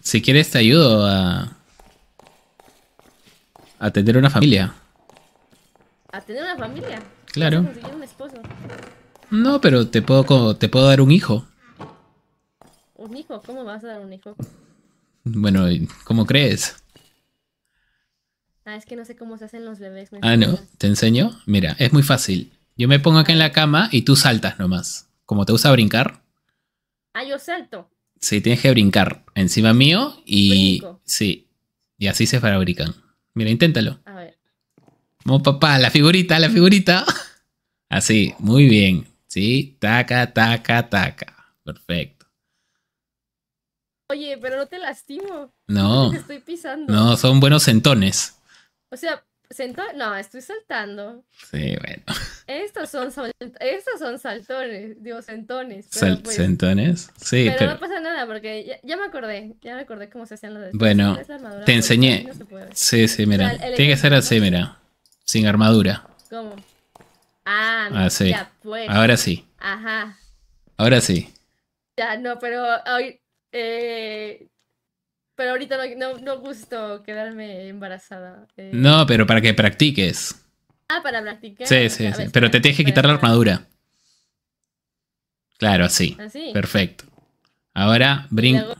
Si quieres te ayudo a... A tener una familia. ¿A tener una familia? Claro. No, pero te puedo, te puedo dar un hijo. ¿Un hijo? ¿Cómo vas a dar un hijo? Bueno, ¿cómo crees? Ah, es que no sé cómo se hacen los bebés. ah, no, ¿te enseño? Mira, es muy fácil. Yo me pongo acá en la cama y tú saltas nomás. Como te gusta brincar. Ah, yo salto. Sí, tienes que brincar encima mío y. Sí. Y así se fabrican. Mira, inténtalo. A ver. Vamos, papá, la figurita, la figurita. Así, muy bien. Sí, taca, taca, taca. Perfecto. Oye, pero no te lastimo. No. estoy pisando. No, son buenos sentones. O sea, sento No, estoy saltando. Sí, bueno. son, saltones, digo, sentones. Pues ¿Sentones? Sí, pero, no pasa nada porque ya, me acordé, ya me acordé cómo se hacían los Bueno, te enseñé. sí, sí, mira. Tiene que ser así, mira. Sin armadura. ¿Cómo? Ah, ah sí. ya, pues. Ahora sí. Ajá. Ahora sí. Ya, no, pero hoy, eh, pero ahorita no, no, no, gusto quedarme embarazada. Eh. No, pero para que practiques. Ah, para practicar. Sí, sí, sí. Pero te tienes que quitar la armadura. Claro, así. Así. Perfecto. Ahora Luego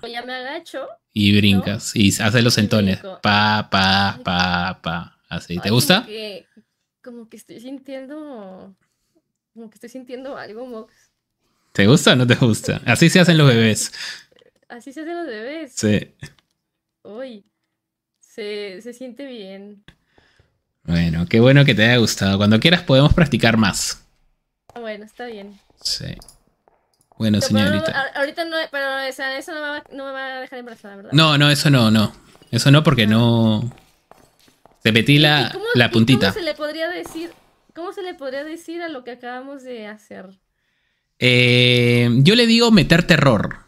Y brincas. Y haces los entones Pa, pa, pa, pa. Así. ¿Te gusta? Como que, estoy sintiendo. Como que estoy sintiendo algo, Mox. ¿Te gusta o no te gusta? Así se hacen los bebés. Así se hacen los bebés. Sí. Uy. Se, se siente bien. Bueno, qué bueno que te haya gustado. Cuando quieras podemos practicar más. Ah, bueno, está bien. Sí. Bueno, señorita. ahorita no, pero o eso no me, va, a dejar embarazada, ¿verdad? No, no, eso no, no. Eso no porque ah. no... Te la, la puntita. ¿Cómo se le podría decir ¿Cómo se le podría decir a lo que acabamos de hacer? Eh, yo le digo meter terror.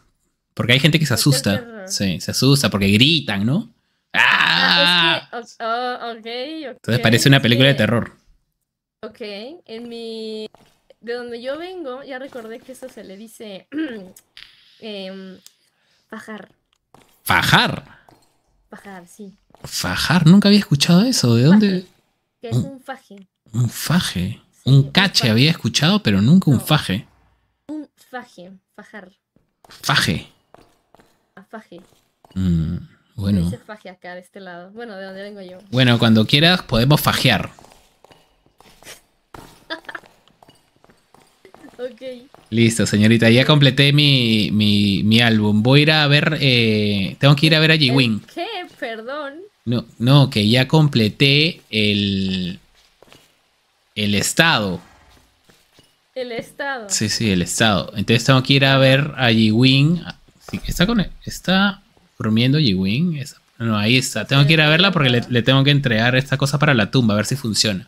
Porque hay gente que se asusta. Sí, se asusta porque gritan, ¿no? ¡Ah! Oh, Entonces parece una película de terror. Ok, en mi... De donde yo vengo, ya recordé que eso se le dice... Em, fajar. ¿Fajar? Fajar, sí. Fajar, nunca había escuchado eso. ¿De dónde? que es un faje. Un faje. un cache había escuchado, pero nunca un faje. Un faje, fajar. Faje. Faje. Mm bueno. cuando quieras podemos fajear. Listo, señorita. Ya completé mi, mi, álbum. Voy a ir a ver... Eh, tengo que ir a ver a g ¿Qué? Perdón. No, no, que ya completé el... El estado. El estado. Sí, sí, el estado. Entonces tengo que ir a ver a g ah, está con... Está durmiendo Jiwin. No, ahí está. Tengo que ir a verla porque le, tengo que entregar esta cosa para la tumba, a ver si funciona.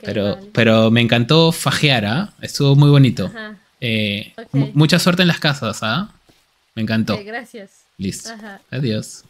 pero, pero me encantó fajear, ¿ah? Estuvo muy bonito. Ajá. Eh, mucha suerte en las casas, ¿ah? Me encantó. gracias. Listo. Adiós.